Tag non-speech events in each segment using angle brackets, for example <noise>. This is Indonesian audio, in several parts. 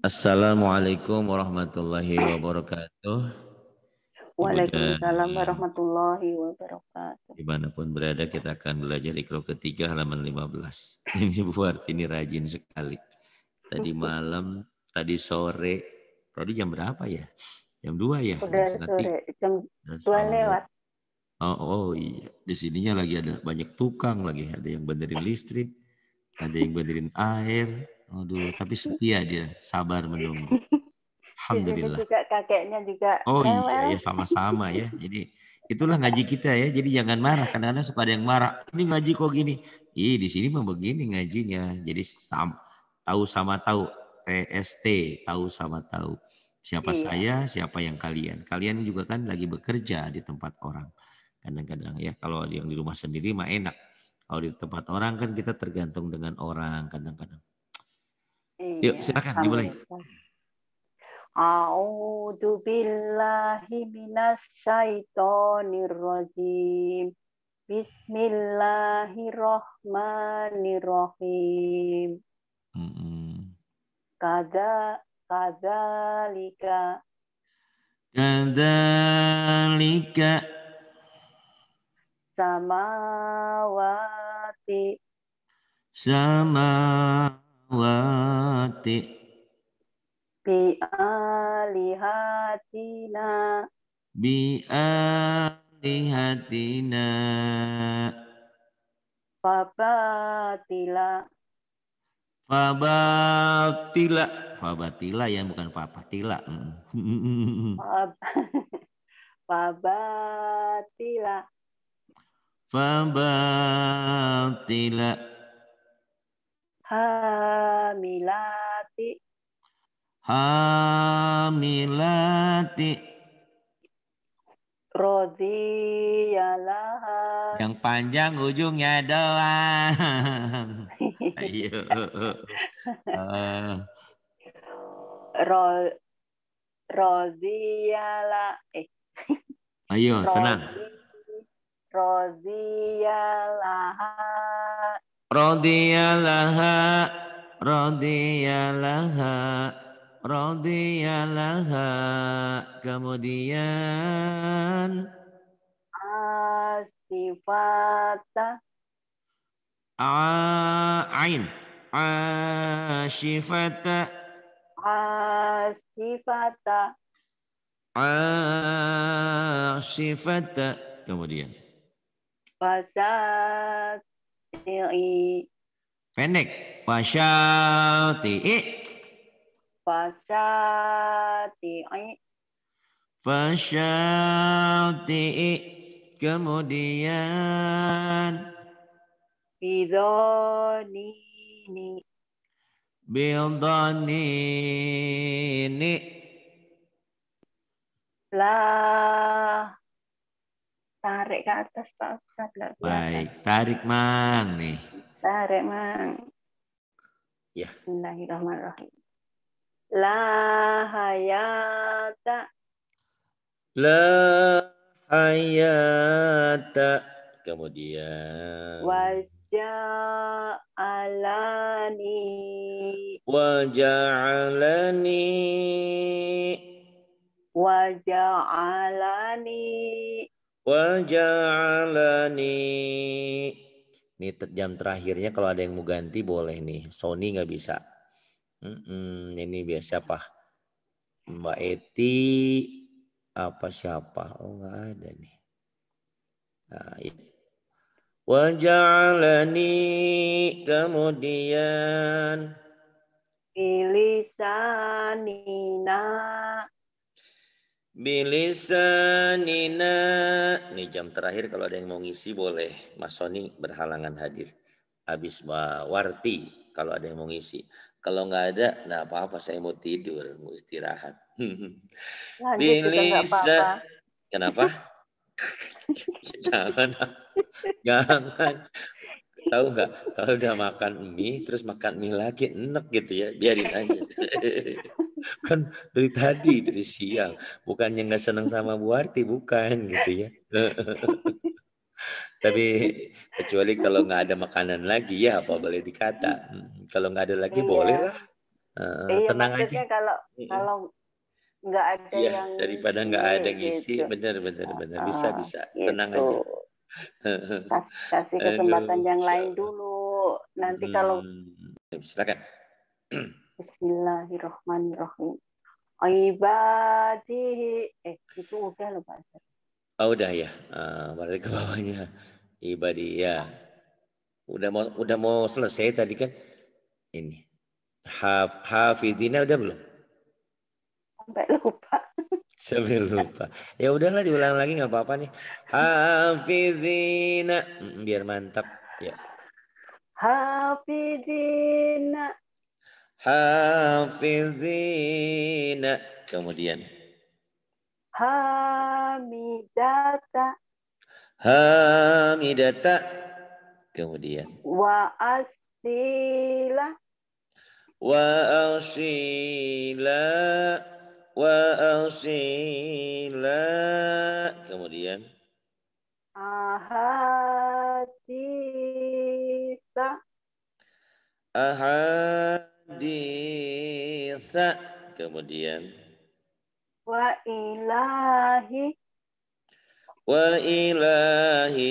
Assalamualaikum warahmatullahi wabarakatuh. Waalaikumsalam warahmatullahi wabarakatuh. Dimanapun berada kita akan belajar ikro ketiga halaman 15. <laughs> Ini buat ini rajin sekali. Tadi malam, tadi sore, tadi jam berapa ya? Jam 2 ya? Sudah sore, jam 2 nah, lewat. Oh, oh iya, di sininya lagi ada banyak tukang lagi, ada yang benerin listrik, ada yang benerin air, Aduh, tapi <laughs> setia dia, sabar menunggu. Iya, Alhamdulillah. Juga kakeknya juga. Oh iya, ya sama-sama ya. <laughs> Jadi itulah ngaji kita ya. Jadi jangan marah. Kadang-kadang suka ada yang marah. Ini ngaji kok gini. Ih, di sini mah begini ngajinya. Jadi sam, tahu sama tahu. TST, tahu sama tahu. Siapa iya. saya, siapa yang kalian. Kalian juga kan lagi bekerja di tempat orang. Kadang-kadang ya kalau yang di rumah sendiri mah enak. Kalau di tempat orang kan kita tergantung dengan orang kadang-kadang Iya, Yuk silakan dimulai. A'udzu billahi minasyaitonir rajim. Bismillahirrahmanirrahim. Mm -hmm. Kada kadalika kadalika samawati sama salawati bi alihatina bi alihatina fabatila fabatila fabatila ya bukan fabatila mm. <laughs> fabatila fabatila hamilati hamilati rodiyalah yang panjang ujungnya doang <laughs> ayo <laughs> Ro eh ayo tenang rodiyalah radiyalaha radiyalaha Laha, kemudian asifata a'ain asifata asifata asifata kemudian basat fi'li. Pendek. fasyati, fasyati, fasyati, Kemudian. Bidonini. Bidonini. lah tarik ke atas Pak Ustadz. biasa. Baik, tarik Mang nih. Tarik Mang. Ya. Bismillahirrahmanirrahim. La hayata. La hayata. Kemudian. alani wajah alani Wajalani. Ini jam terakhirnya kalau ada yang mau ganti boleh nih. Sony nggak bisa. ini biasa apa? Mbak Eti apa siapa? Oh nggak ada nih. Nah, ya. Wajalani kemudian Nina. Bilisanina. Ini jam terakhir kalau ada yang mau ngisi boleh. Mas Sony berhalangan hadir. Habis warti kalau ada yang mau ngisi. Kalau nggak ada, nah apa-apa saya mau tidur, mau istirahat. Bilisa. Kenapa? <laughs> jangan, jangan. Tahu nggak? Kalau udah makan mie, terus makan mie lagi, enak gitu ya. Biarin aja. <laughs> kan dari tadi dari siang bukannya nggak senang sama Bu Arti bukan gitu ya <laughs> tapi kecuali kalau nggak ada makanan lagi ya apa boleh dikata hmm, kalau nggak ada lagi iya. boleh lah uh, iya, tenang aja kalau kalau nggak ada ya, yang daripada nggak ada ngisi gitu. benar benar benar ah, bisa bisa gitu. tenang aja <laughs> kasih kesempatan Aduh, yang lain dulu nanti hmm. kalau silakan <clears throat> Bismillahirrahmanirrahim. Ibadi. Eh, itu udah loh Pak. Oh, udah ya. Uh, berarti ke bawahnya. Ibadi ya. Udah mau udah mau selesai tadi kan? Ini. Haf, hafidina udah belum? Sampai lupa. <laughs> Sampai lupa. Ya udahlah diulang lagi nggak apa-apa nih. Hafidina mm, biar mantap. Ya. Hafidina hafizina. Kemudian hamidata. Hamidata. Kemudian wa asila. Wa asila. Wa asila. Kemudian ahadisa. Ahadisa haditha. Kemudian. Wa ilahi. Wa ilahi.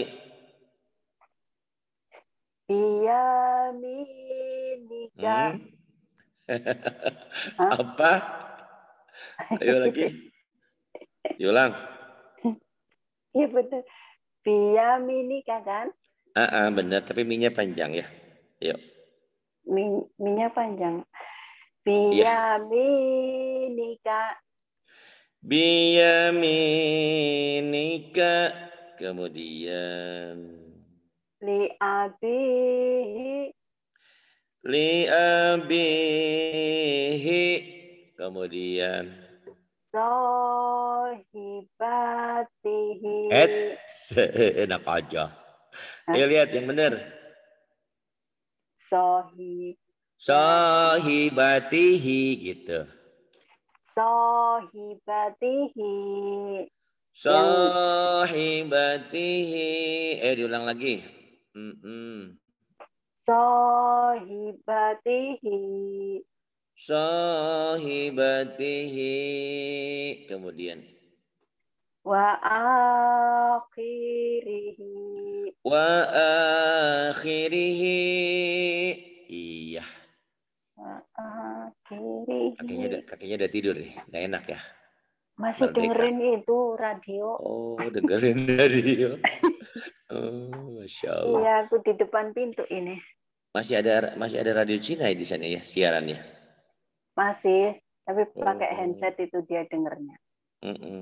Biyaminika. Hmm. Apa? Ayo lagi. Diulang. Iya benar. Biyaminika kan? Ah, uh -uh, benar. Tapi minyak panjang ya. Yuk. Minyak panjang iya. biyaminika biyaminika kemudian Liabihi, Liabihi, kemudian sohibatihi eh <laughs> enak aja ayo lihat yang benar Sohi. batihi gitu. sohi batihi Eh diulang lagi. Mm -mm. sohi batihi Kemudian wa akhirihi wa akhirihi iya wa akhirihi kakinya udah, kakinya udah tidur nih nggak enak ya masih Merdeka. dengerin itu radio oh dengerin <laughs> radio oh masya allah iya aku di depan pintu ini masih ada masih ada radio Cina ya di sana ya siarannya masih tapi pakai oh. handset itu dia dengernya mm -mm.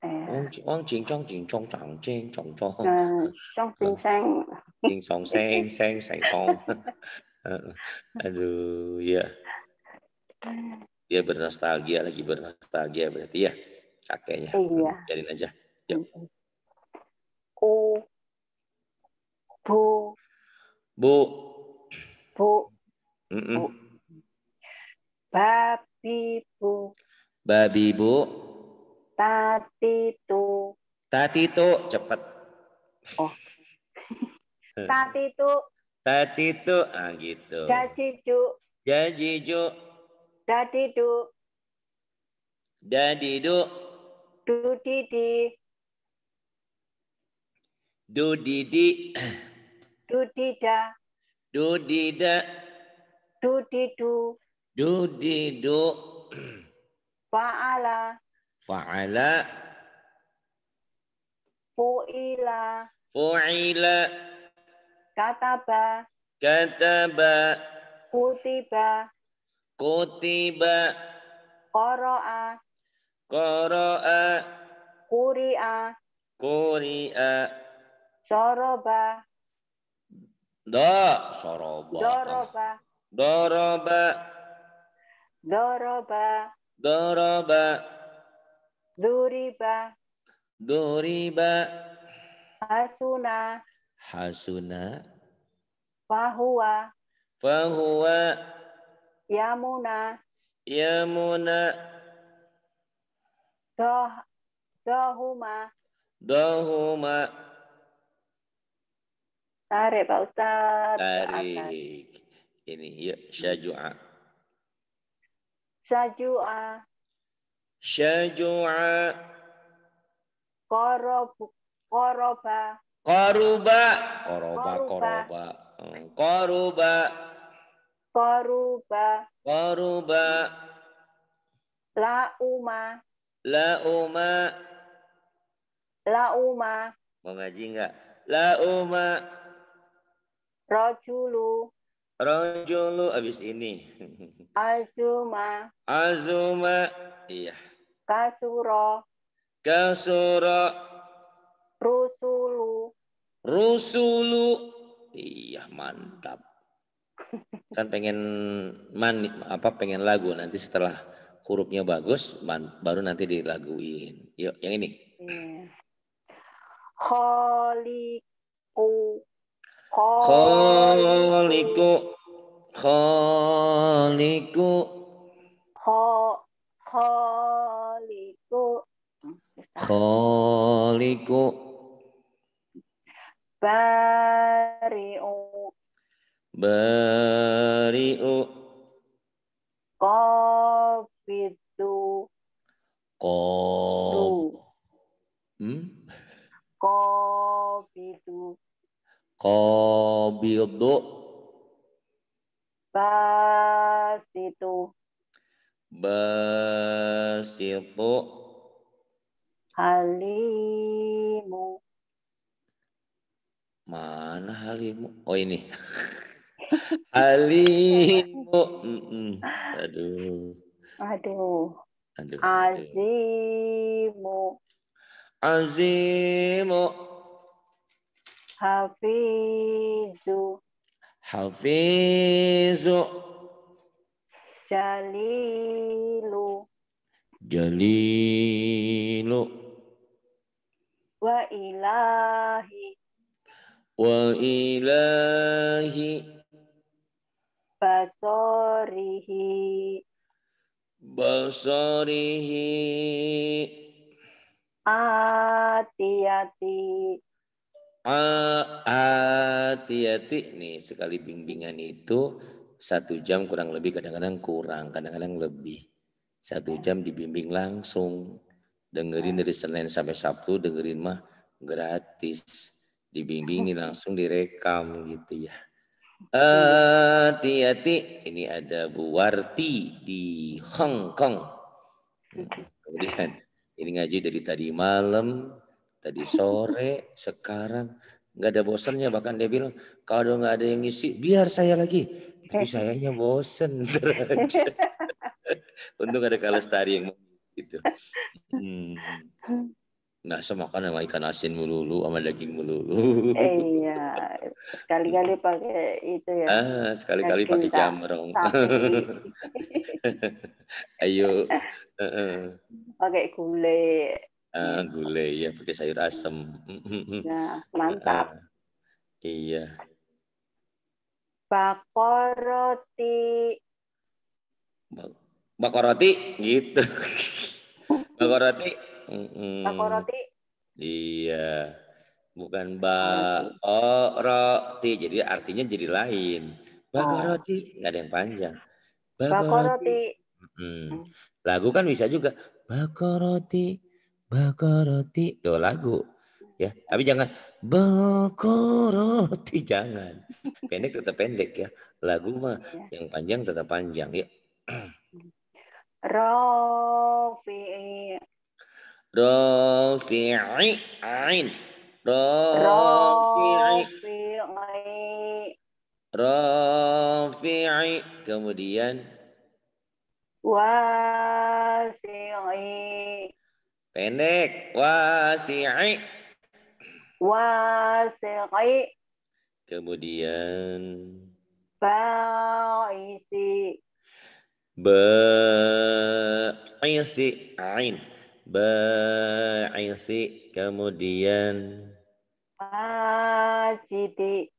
誒，安安展裝展裝裝精裝裝，誒，裝變聲，變裝聲聲成裝，aduh ya, dia bernostalgia lagi bernostalgia berarti ya kakeknya, iya. Hmm, biarin aja, yuk. Ya. O, bu, bu, bu, mm -mm. bu, babi bu, babi bu. Tati tu, Tati tu cepat. Oh. <laughs> Hmm. Tati Tati tu ah gitu. Jajiju. Jajiju. Dadidu. Dadidu. Dudidi. Dudidi. du. Dudida. Dudidu. Dudidu. Fa'ala. Fa'ala. Fu'ila. Fu'ila. Kataba. Kataba. Kutiba. Kutiba. Qara'a. Qara'a. Kuri'a. Kuri'a. Soroba. Da. Soroba. Doroba. Doroba. Doroba. Doroba. Duriba. Duriba. Hasuna. Hasuna. Fahuwa. Fahuwa. Yamuna. Yamuna. Doh, dohuma. Dohuma. Tarik Pak Ustaz. Tarik. Ini yuk. Syajua. Syajua. Syaju'a. Korobu. Koroba. Koruba. Koroba, koroba. Hmm, koruba. Koruba. Koruba. Lauma. Lauma. Lauma. Mau ngaji enggak? Lauma. Rojulu. Rajulu abis ini. Azuma. Azuma. Iya. Kasuro. Kasuro. Rusulu. Rusulu. Iya, mantap. Kan pengen mani, apa pengen lagu nanti setelah hurufnya bagus man, baru nanti dilaguin. Yuk, yang ini. Kholiku. Iya. Kholiku. Kholiku. Kholiku. Kholiku. Bari'u. Bari'u. Qabidu. Qab. Hmm? Qabidu. Qabidu. Basitu. Basitu. Halimu. Mana Halimu? Oh ini. <laughs> Halimu. Mm Aduh. Aduh. Aduh. Azimu. Azimu. Hafizu. Hafizu. Jalilu. Jalilu. Wa ilahi. Wa ilahi. Basorihi. Basorihi. Ati-ati hati-hati nih sekali bimbingan itu satu jam kurang lebih kadang-kadang kurang kadang-kadang lebih satu jam dibimbing langsung dengerin dari Senin sampai Sabtu dengerin mah gratis dibimbing langsung direkam gitu ya hati-hati ini ada Bu Warti di Hong Kong kemudian ini ngaji dari tadi malam Tadi sore, sekarang nggak ada bosannya. Bahkan dia bilang kalau nggak ada yang ngisi, biar saya lagi. Tapi <laughs> sayanya bosen. <laughs> Untung ada kalestari yang gitu. Hmm. Nah, saya makan sama ikan asin melulu, sama daging melulu. Iya, sekali-kali pakai itu ya. Ah, sekali-kali pakai jamrong. <laughs> Ayo. Pakai gulai uh, gulai ya pakai sayur asem mm, mm, mm. ya mantap uh, iya bakoroti bakoroti gitu <laughs> bakoroti mm bakoroti iya bukan bakoroti jadi artinya jadi lain bakoroti ah. nggak ada yang panjang bakoroti, bakoroti. Mm. lagu kan bisa juga bakoroti Bakoroti tuh lagu ya tapi jangan bakoroti jangan pendek tetap pendek ya lagu mah ya. yang panjang tetap panjang ya Rofi <clears throat> Rofi'i ain Rofi'i kemudian wasi'i Pendek. Wasi'i. Wasi'i. Kemudian. Ba'isi. Ba'isi. Ain. Ba'isi. Kemudian. Majidi.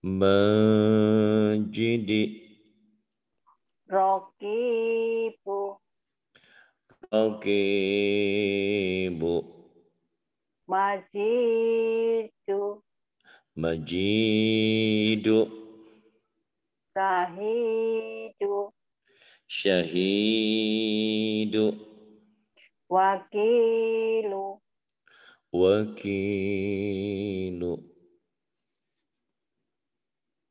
Majidi. Rocky. Oke, Bu. Majidu. Majidu. Sahidu. Syahidu. Wakilu. Wakilu.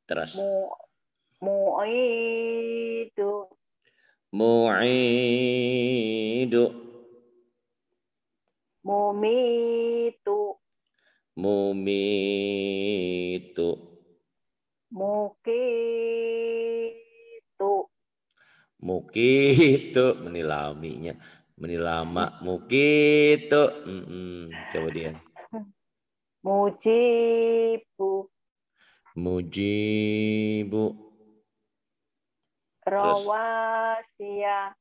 Terus. Mu Mu'idu. Mu'idu. Mumitu. Mumitu. Mukitu. Mukitu menilaminya. Menilama mukitu. Mm -mm. Coba dia. Mujibu. Mujibu. Rawasia.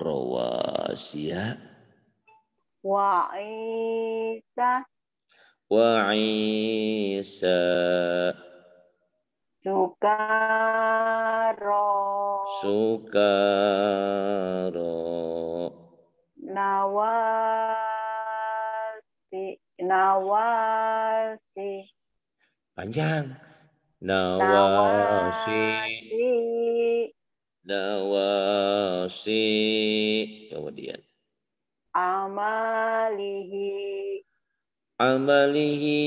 Rawasia. Wa'isa. Wa'isa. Sukaro. Sukaro. Nawasi. Nawasi. Panjang. Nawasi. Nawasi nawasi kemudian amalihi amalihi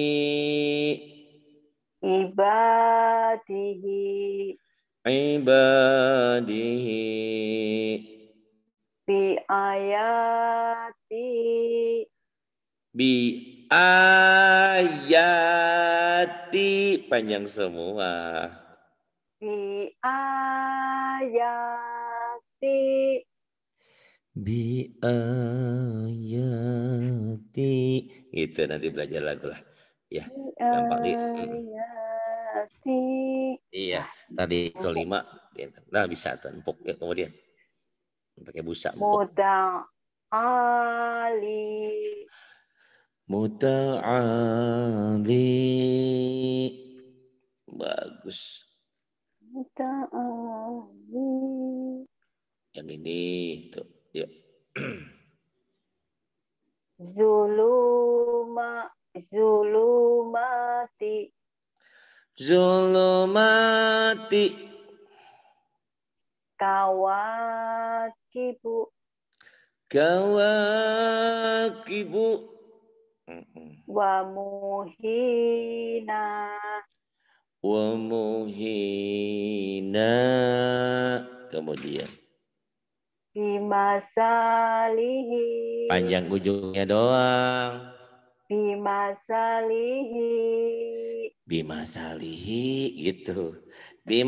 ibadihi ibadihi bi ayati bi ayati panjang semua Bi ayati Bi ayati Itu nanti belajar lagu lah Ya, gampang ayati Iya, tadi kelima gitu. Nah bisa tuh, empuk ya, kemudian Pakai busa empuk Modal Ali Bagus ta'awwi. Yang ini tuh, yuk. <clears throat> Zuluma zulumati zulumati kawakibu kawakibu wa muhina wa muhina kemudian lihi panjang ujungnya doang masa lihi gitu lihi di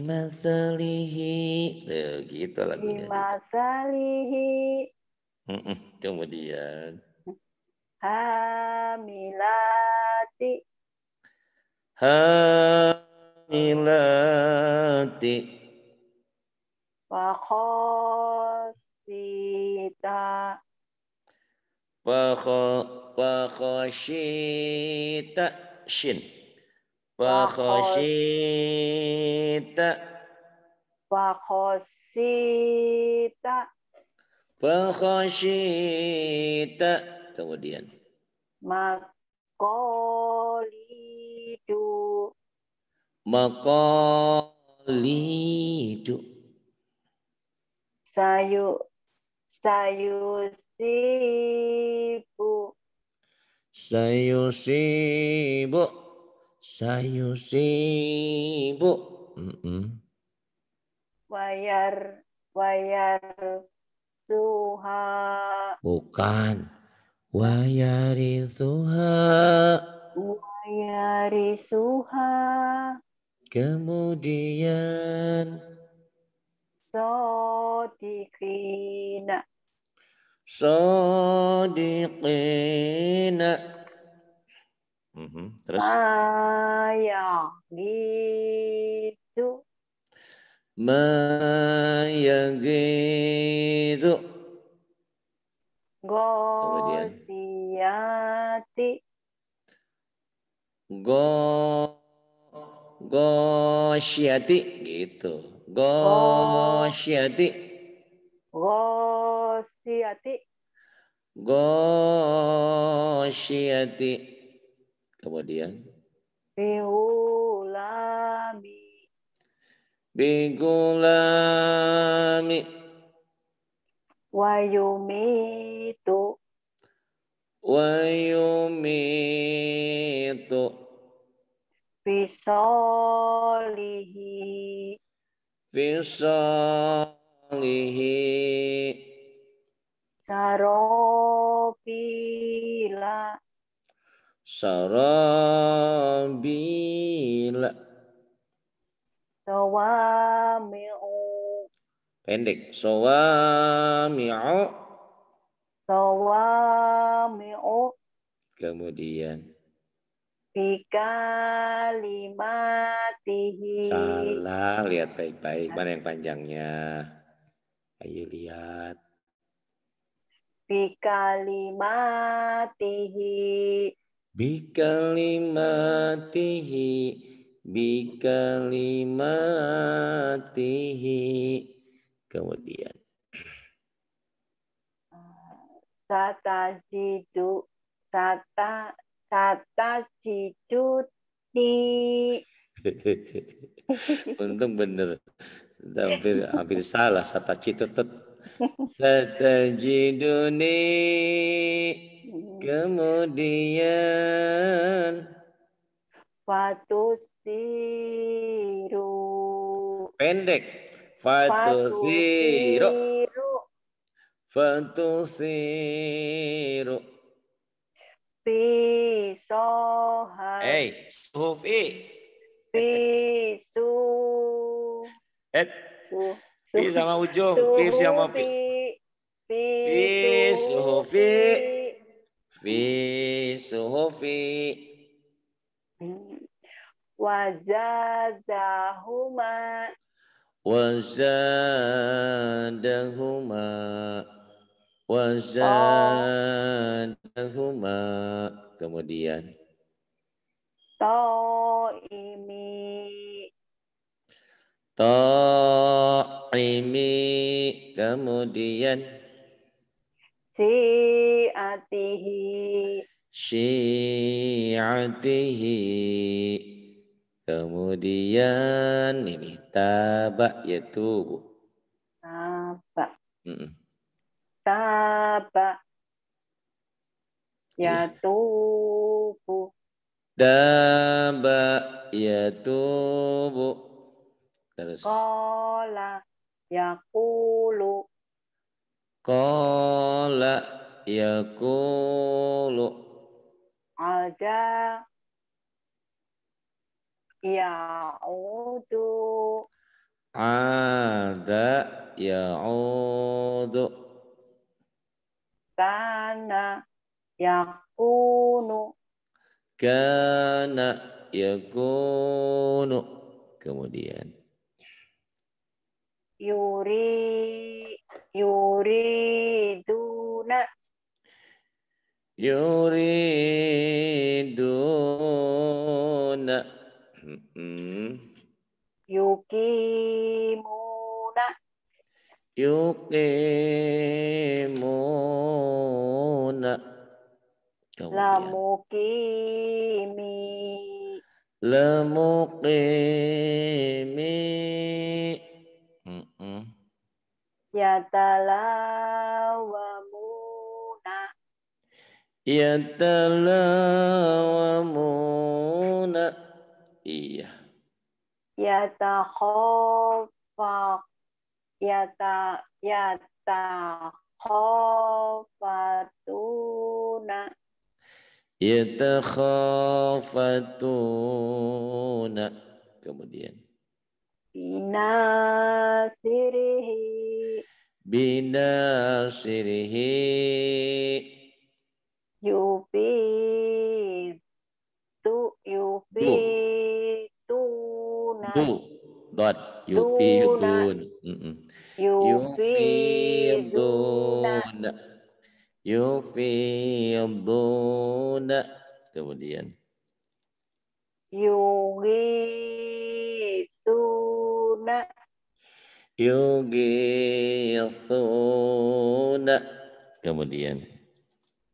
masa lihi gitu lagunya lihi kemudian hamilati hamilati fakhosita fakho fakhoshita shin fakhoshita fakhoshita fakhoshita kemudian? Makolidu. Makolidu. Sayu. Sayu sibu. Sayu sibu. Sayu sibu. Mm -mm. Wayar. Wayar. Suha. Bukan. Wayarisuha Wayarisuha Kemudian Sodikina Sodikina mm -hmm. Terus Maya gitu Maya gitu Go go gosyati gitu gosyati go syati kemudian bihulami wayumi wayumitu ويميت بصاله بصاله سرابيلا سرابيلا سوامع pendek so sawami'u kemudian tihi. salah lihat baik-baik mana yang panjangnya ayo lihat bikalimatihi bikalimatihi bikalimatihi kemudian Sata satajidu sata sata satajidu ti <laughs> Untung bener. Hampir hampir salah sata sata citutut. ni kemudian Fatusiru pendek Fatusiru fatusiru fi soha hey huruf i fi su et su fi sama ujung fi sama fi fi suhufi fi suhufi wajadahuma wajadahuma Wazadahuma. Kemudian. Ta'imi. Ta'imi. Kemudian. Si'atihi. Syi'atihi. Kemudian ini tabak yaitu. Tabak. Mm -mm taba yatubu daba tubu terus kola ya kulu kola yakulu ada ya udu ada ya udu kana yakunu kana yakunu kemudian yuri yuriduna yuriduna hmm. yukimu yuqimuna lamukimi lamukimi mm -mm. ya talawamuna iya ya yatakhafaq yata yata khafatuna yatakhafatuna kemudian binasirihi binasirihi yubi tu yubi tu dot yufidun yufidun yufidun kemudian yughithuna yughithuna kemudian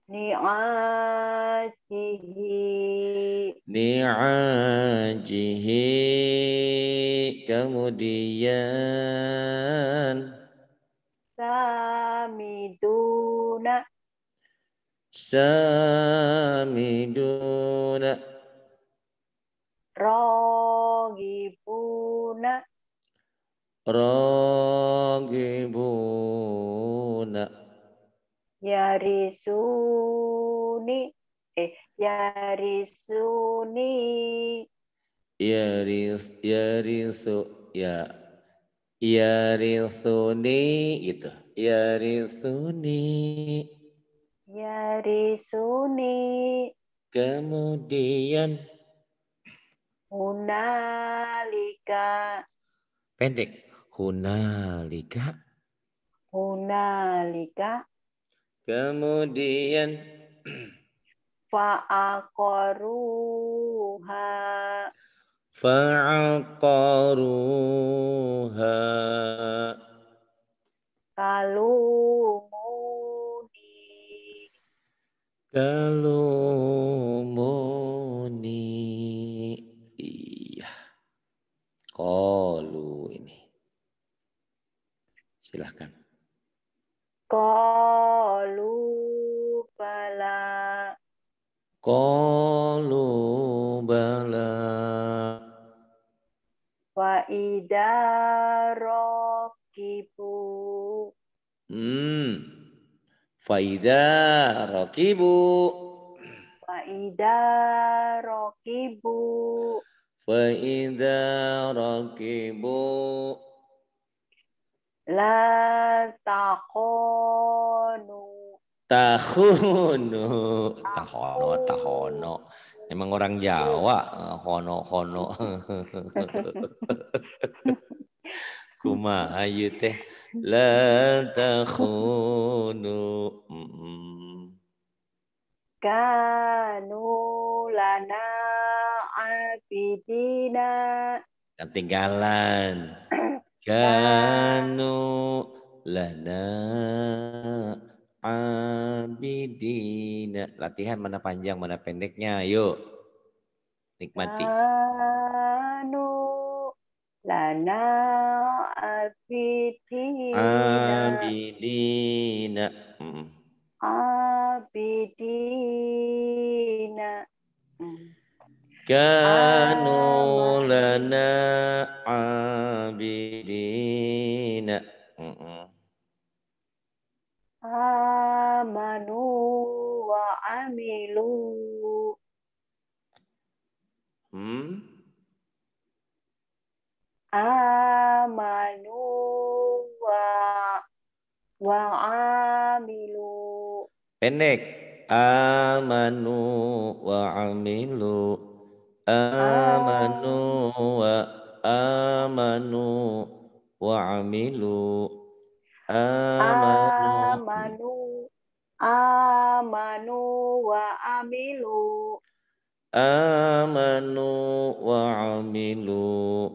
ni'atihi ni'ajihi kemudian samiduna samiduna rogibuna rogibuna yarisuni eh yarisuni yaris yarisu ya yarisuni itu, yarisuni yarisuni kemudian hunalika pendek hunalika hunalika kemudian fa'aqaruha fa'aqaruha kalumuni kalumuni Faida rokibu. Faida rokibu. Faida rokibu. La takonu. Tahono. Tahono, tahono. Emang orang Jawa, hono, hono. Kuma ayu teh. La tahono. ketinggalan. Kanu lana abidina. Latihan mana panjang, mana pendeknya. Yuk, nikmati. Kanu lana abidina. Abidina. kanu lana abidina amanu wa amilu hmm? amanu wa wa amilu pendek amanu wa amilu amanu ah. wa amanu wa amilu amanu amanu amanu wa amilu amanu wa amilu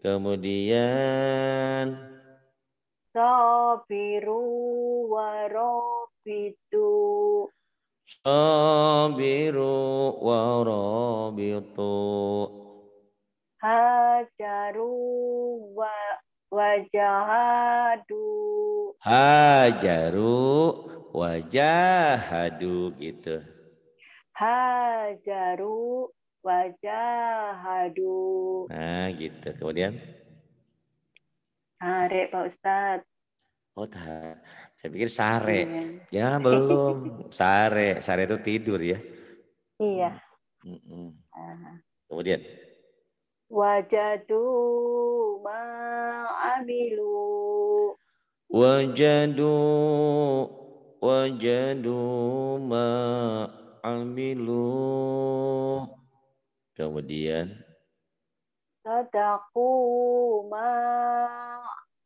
kemudian sabiru wa rabitu Sabiru wa rabitu Hajaru wa wajahadu Hajaru wajahadu gitu Hajaru wajahadu Nah gitu kemudian Tarik Pak ustad. Oh Saya pikir sare. Iya. Ya belum. Sare. Sare itu tidur ya. Iya. Mm -mm. Uh. Kemudian. Wajadu ma'amilu. Wajadu wajadu ma'amilu. Kemudian. Sadaku ma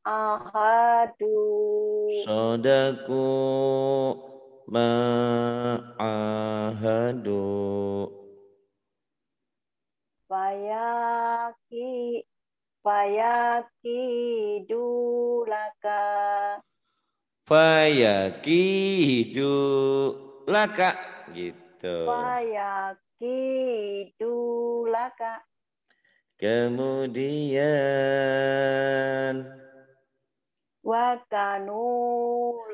ahadu Sodaku ma'ahadu Fayaki fayaki dulaka fayaki dulaka gitu fayaki dulaka Kemudian Wakanu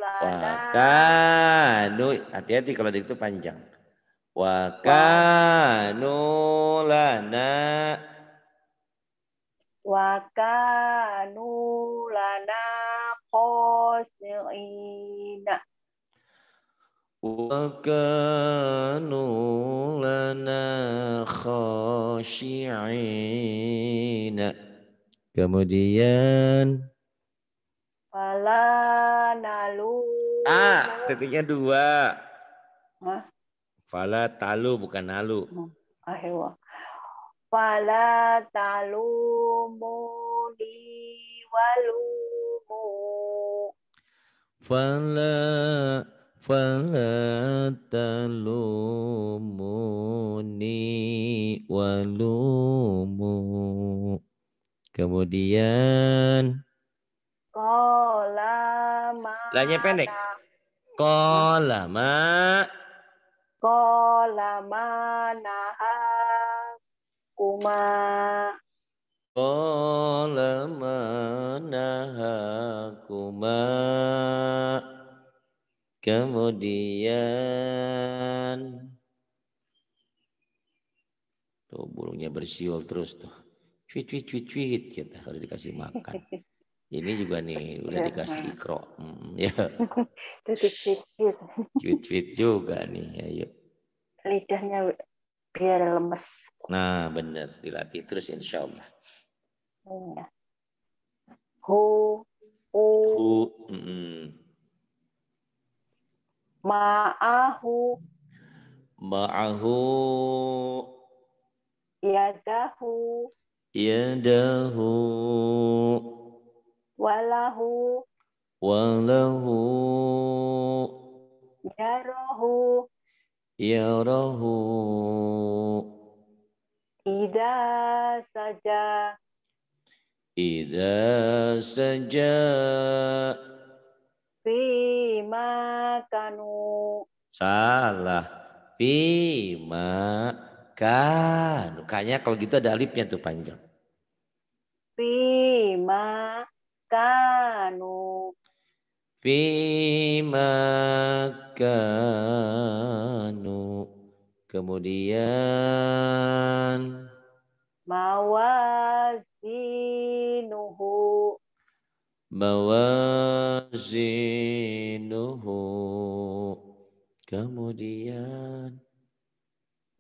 lana. Wakanu. Hati-hati kalau itu panjang. Wakanu lana. Wakanu lana khosi'ina. Wakanu lana khoshi'ina. Kemudian Fala nalu. Ah, titiknya dua. Hah? Fala talu bukan nalu. Hmm, ah, hewa. Fala talu muli walu mu. Fala fala talu muni walu mu. Kemudian Kolama. Lanya pendek. Kolama. Kolama naha kuma. Kolama naha kuma. Kemudian tuh burungnya bersiul terus tuh. Cuit cuit cuit cuit kita kalau dikasih makan. <laughs> Ini juga nih udah iya. dikasih ikro. Hmm, ya. Cuit-cuit. <laughs> Cuit-cuit juga nih. Ya, yuk. Lidahnya biar lemes. Nah, benar. Dilatih terus insya Allah. Iya. Hu. U. Hu. Mm -mm. Ma'ahu. Ma'ahu. Yadahu. Yadahu walahu walahu ya ya rohu Ida saja Ida saja Fima kanu Salah Fima kanu Kayaknya kalau gitu ada alifnya tuh panjang Fima kanu fi kanu kemudian mawazinuhu mawazinuhu kemudian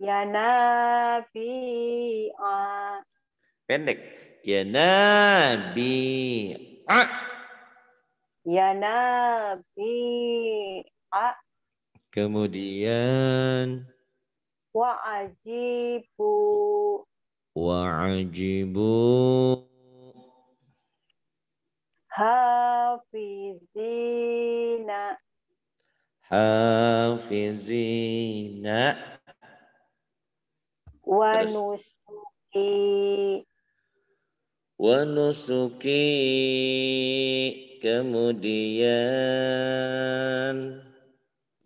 ya nabi pendek ya nabi A. Ya Nabi. A. Kemudian. Wa ajibu. Wa ajibu. Hafizina. Hafizina. Wa nusuki wa nusuki kemudian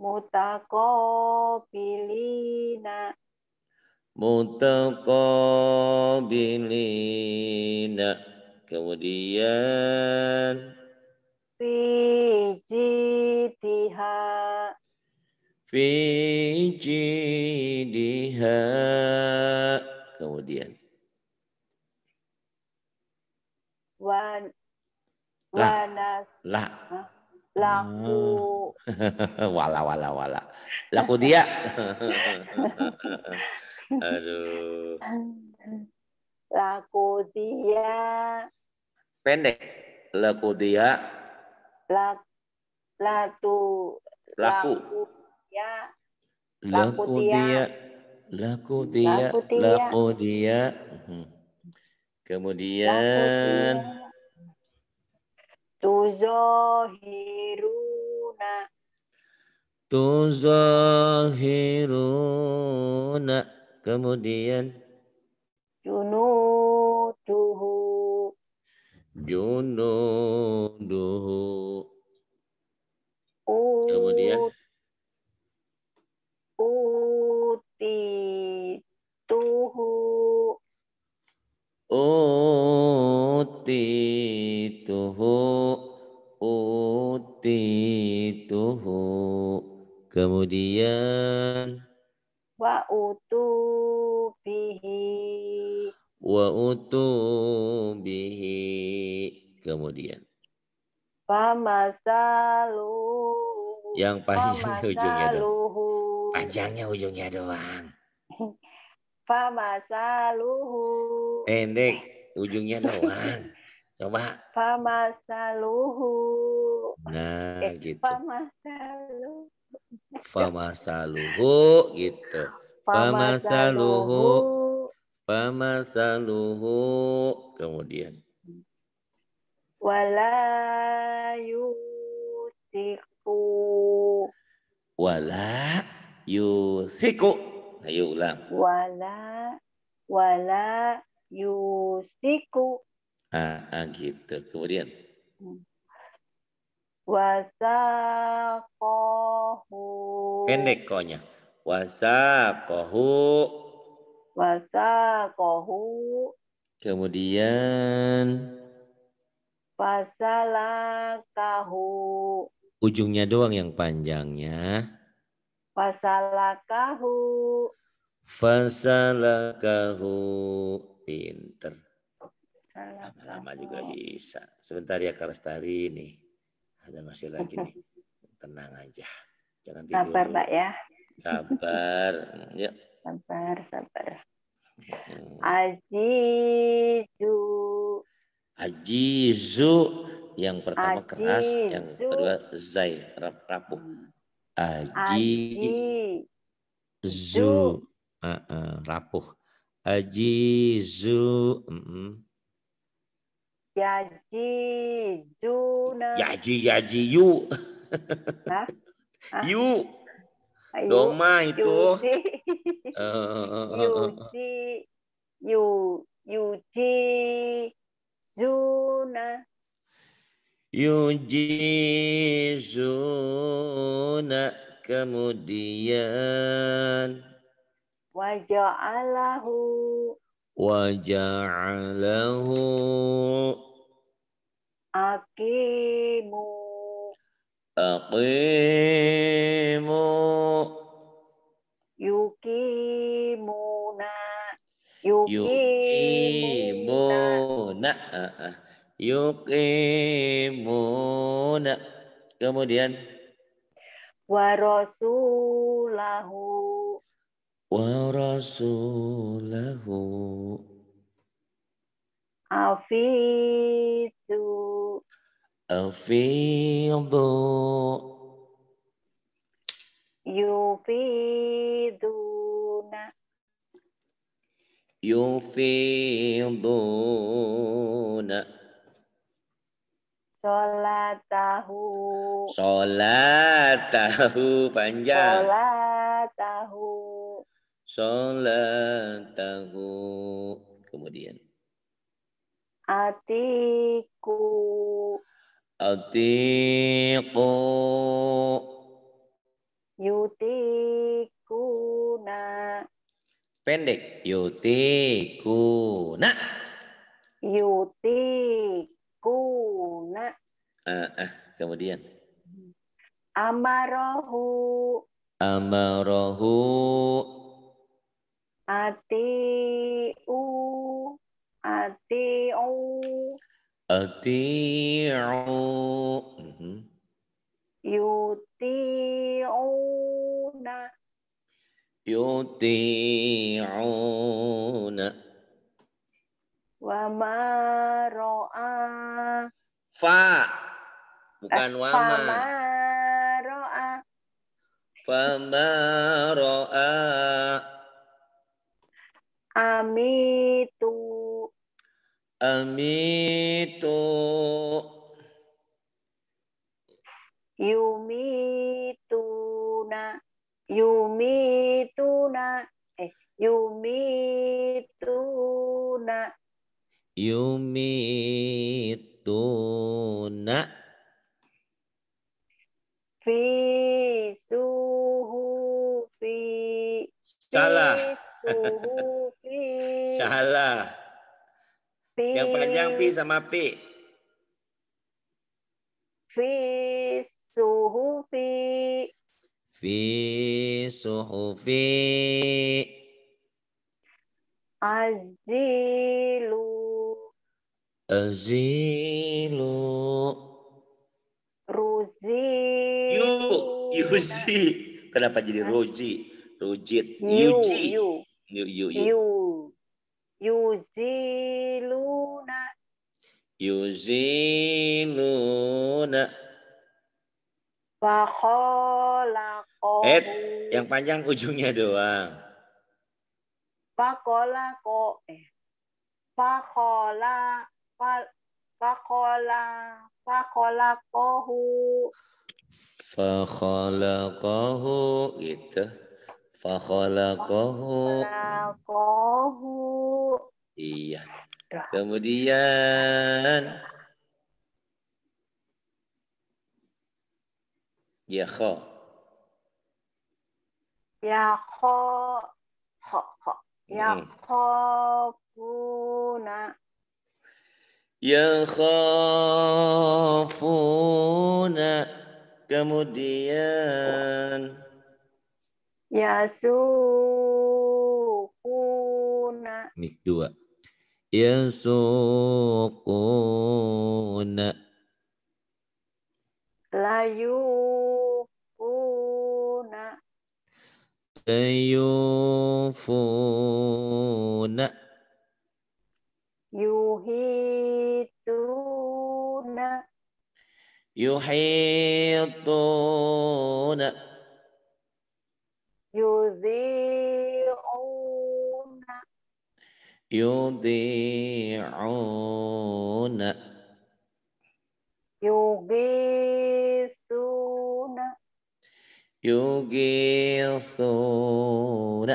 mutaqabilina mutaqabilina kemudian fijitiha fijitiha kemudian wan la, wanas lah laku hmm. <laughs> wala wala wala laku dia <laughs> aduh laku dia pendek laku dia la latu laku ya laku dia laku dia laku dia, laku dia. Laku hmm. dia. Kemudian tuzahiruna tuzahiruna kemudian junuduhu junuduhu kemudian uti tuhu kemudian wa utu bihi wa utu bihi kemudian pamasalu yang panjang <laughs> ujungnya doang panjangnya ujungnya doang pamasaluhu Pendek. Ujungnya doang. <laughs> Coba. Famasaluhu. Nah, eh, gitu. Famasaluhu. Famasaluhu gitu. Famasaluhu. Famasaluhu. Kemudian. Wala yusiku. Wala yusiku. Ayo ulang. Wala. Wala yusiku. Ah, ah gitu. Kemudian. Hmm. Wasakohu. Pendek konya. Wasakohu. Wasakohu. Kemudian. Pasalakahu. Ujungnya doang yang panjangnya. Fasalakahu. Fasalakahu. Pinter. Lama-lama juga bisa. Sebentar ya Karestari ini, Ada masih lagi nih. <laughs> Tenang aja. Jangan tidur. Sabar, Pak ya. Sabar. <laughs> ya. Sabar, sabar. Ajizu. Ajizu. Yang pertama Ajizu. keras, yang kedua zai, rap rapuh. Aji. Zu. Uh, uh, rapuh. Ajizu. yajizu -mm. Yajizuna. Yaji yaji yu. <laughs> Hah? Yu. Doma itu. Yuji. yuji. Yu. Yuji. Zuna. Yuji. Zuna. Kemudian. Waja'alahu. Waja'alahu. Aqimu. Aqimu. na, Yukimu na, Kemudian. Warasulahu. Warasulahu. ورسوله أفيد أفيض يفيدون يفيضون Sholatahu Sholatahu panjang. Sholatahu tahu Kemudian. Atiku. Atiku. Yutikuna. Pendek. yutiku Yutikuna. Yutikuna. ah, ah kemudian. Amarohu. Amarohu. Atiu, atiu. Atiu. Mhm. Yuti'una. Yuti'una. Wa ma ro'a. Fa. Bukan wa Fa ma ro'a. Fa ma ro'a. Amitu. Amitu. Yumituna. Yumituna. Eh, yumituna. Yumituna. Fi suhu fi. Salah. Pi. Salah. Pi. Yang panjang pi sama pi. Fi suhufi. Fi suhufi. Azilu. Azilu. Ruzi. Yu, Yuzi. Kenapa jadi Ruzi? Rujit. Yuji. Yu. Yu yu yu. Yu. Yuziluna. Yuziluna. Fakolako. Eh, yang panjang ujungnya doang. Fakolako. Eh. Fakola. Fal, fakola. Fakolakohu. Fakolakohu. Gitu. Fakhalaqahu. Fakhalaqahu. Iya. Kemudian ya kho. Ya kho. Kho, kho. Ya hmm. khafuna. Ya khafuna. Kemudian Yasukuna. Mik dua. Yasukuna. Layufuna. Layufuna. Yuhituna. Yuhituna. يذيعون يذيعون يغيثون يغيثون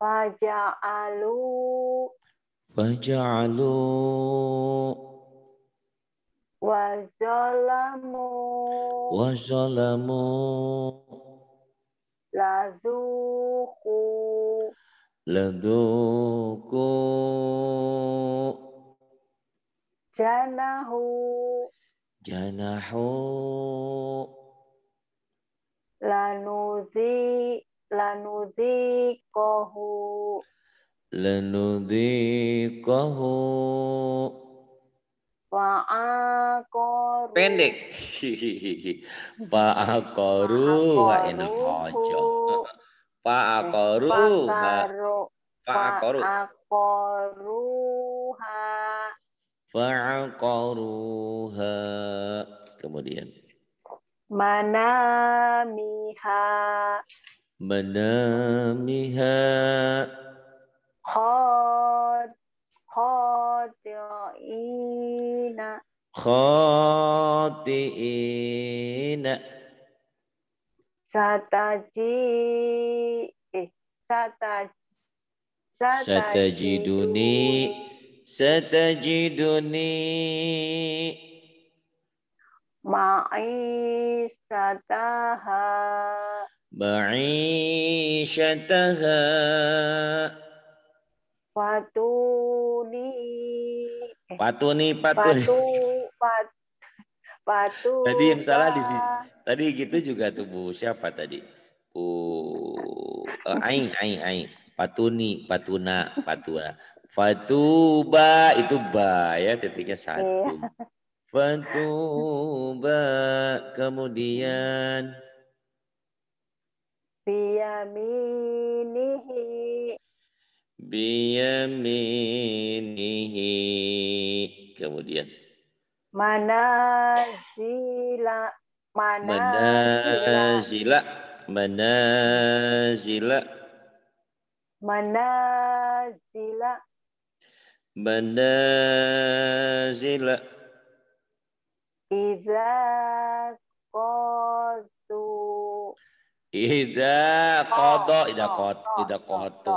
فجعلوا فجعلوا وظلموا وظلموا لذوقوا لذوقوا جنحوا جنحوا لنذيق لنذيقه لنذيقه Fa'akoru. Pendek. Fa'akoru wa enak ojo. Fa'akoru ha. Fa'akoru. Fa'akoru ha. Fa'akoru ha. Kemudian. Manamiha. Manamiha. Hot. Khod khati'ina khati'ina sataji eh sataji satajiduni satajiduni Ma'i sataha. Patuni. Eh, patuni, patuni. Patu, pat, patu. Tadi yang salah di tadi gitu juga tuh Bu siapa tadi? Bu uh, Aing, Aing, Aing. Patuni, patuna, patuna. Fatuba itu ba ya titiknya satu. Iya. Fatuba kemudian biaminihi biyaminihi kemudian manazila manazila manazila manazila manazila idza qadu idza qada idza qad idza qatu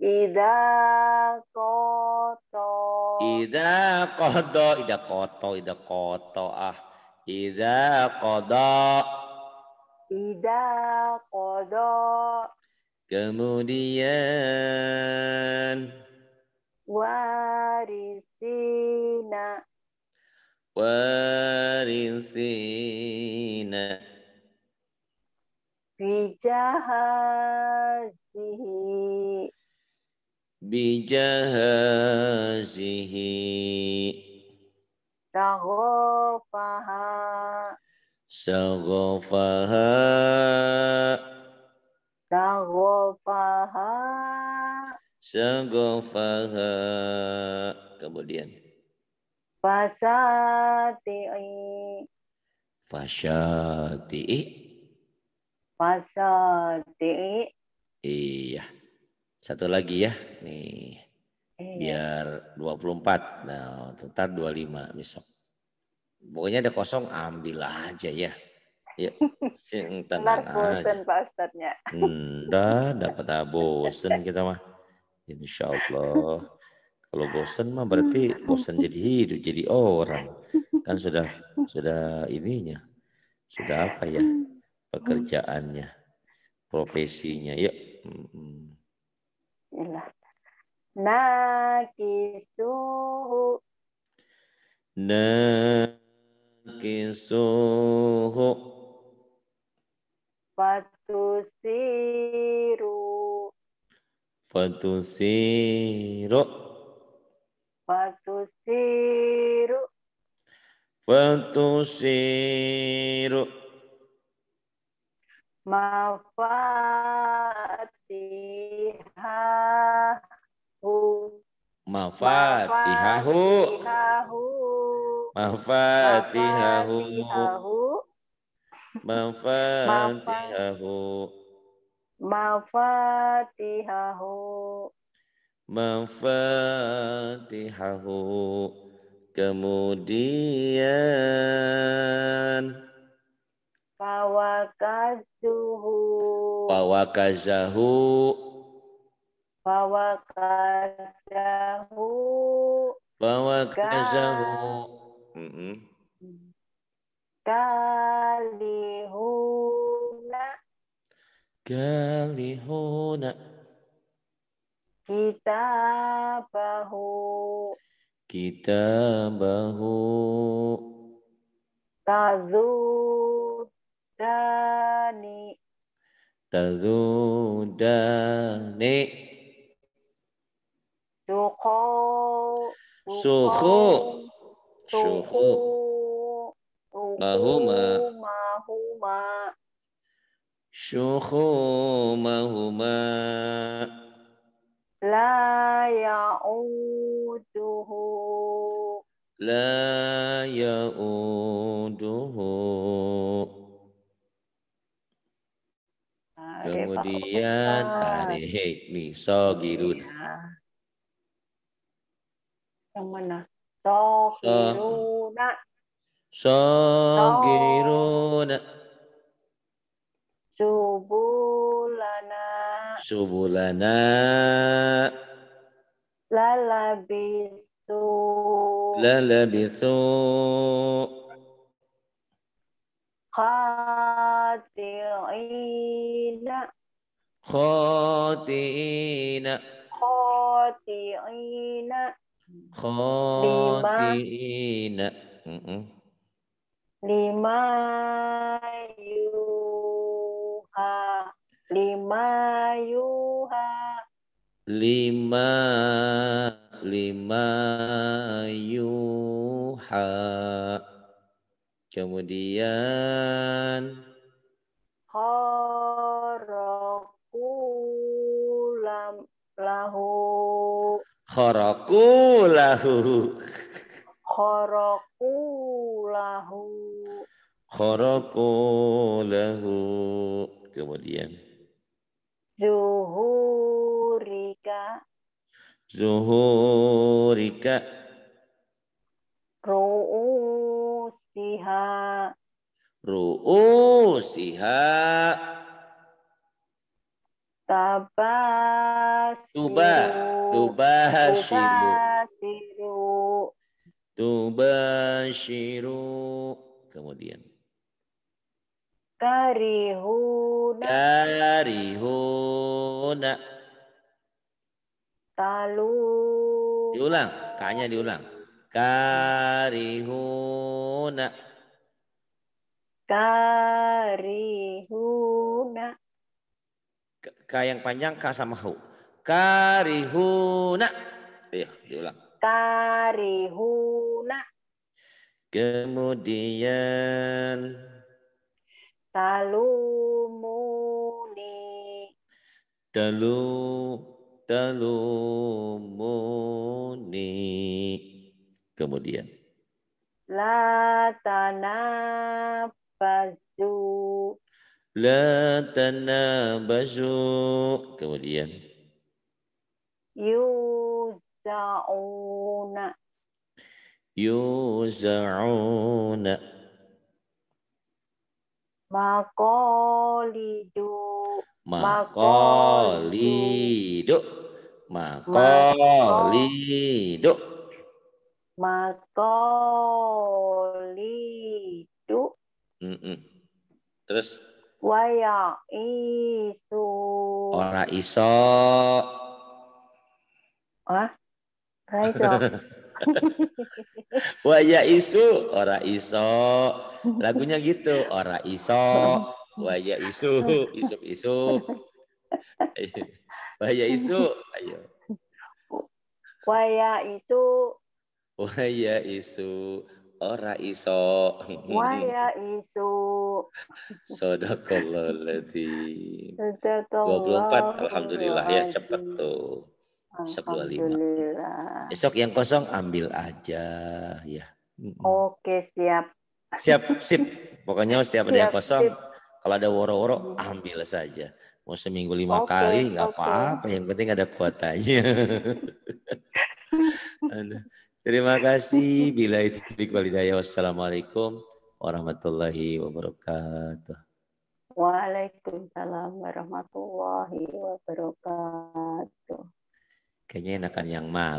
Ida koto. Ida kodo. Ida koto. Ida koto. Ah. Ida kodo. Ida kodo. Kemudian. Warisina. Warisina. Bijahazihi bijahazihi Sagofaha Sagofaha Sagofaha Sagofaha Kemudian pasati pasati pasati Iya satu lagi ya, nih. Iya. Biar 24. Nah, puluh 25 besok. Pokoknya ada kosong, ambil aja ya. Ya, <laughs> sing tenang bosen Enggak, dapat ah, <laughs> bosen kita mah. Insya Allah. Kalau bosen mah berarti bosen jadi hidup, jadi orang. Kan sudah sudah ininya. Sudah apa ya? Hmm. Pekerjaannya, profesinya. Yuk. Bismillah. Nakisuhu. Nakisuhu. Fatusiru. Fatusiru. Fatusiru. Fatusiru. Mafatih. Mafatihahu. Mafatihahu. Mafatihahu. Mafatihahu. Mafatihahu. Kemudian pawakazuhu, pawakazuhu bahwa kazahu bahwa kazahu kalihuna kalihuna kita bahu, tazudani tazudani suhu suhu suhu Mahuma. Mahuma. suhu mahuma. La ya'uduhu. La ya'uduhu. Kemudian tarik nisogirun. Yang mana? Sogiruna. Sogiruna. Subulana. Subulana. Lalabisu. Lalabisu. Khati'ina. Khati'ina. Khati'ina khotiina lima, mm lima yuha lima yuha lima lima yuha kemudian Kho Khoroku lahu. Khoroku lahu. Khoroku lahu. Kemudian. Zuhurika. Zuhurika. Ru'usiha. Ru'usiha. Ru'usiha. Tabasiru. Tubashiru. Tubashiru. Tubashiru. Kemudian. Karihuna. Karihuna. Talu. Diulang. Kayaknya diulang. Karihuna. Karihuna. Ka yang panjang ka sama hu. Karihuna. Iya, diulang. Karihuna. Kemudian talumuni. Talu talumuni. Kemudian la tanabazu La tanabazu. Kemudian. Yuza'una. Yuza'una. Makolidu. Makolidu. Makolidu. Makolidu. Mm -mm. Terus. Waya isu. Ora iso. Wah, ora iso. <laughs> Waya isu, ora iso. Lagunya gitu, ora iso. Waya isu, isu isu, Waya isu, ayo. Waya isu. Waya isu. Ora iso. Waya <laughs> iso. Sodakallah ladzi. Sodakallah. 24 alhamdulillah ya cepet tuh. 25. Besok yang kosong ambil aja ya. Oke, siap. Siap, sip. Pokoknya setiap ada yang kosong, kalau ada woro-woro ambil saja. Mau seminggu lima okay, kali nggak apa-apa, yang penting ada kuotanya. <laughs> Terima kasih. Bila itu walidaya. Wassalamualaikum warahmatullahi wabarakatuh. Waalaikumsalam warahmatullahi wabarakatuh. Kayaknya enakan yang malam.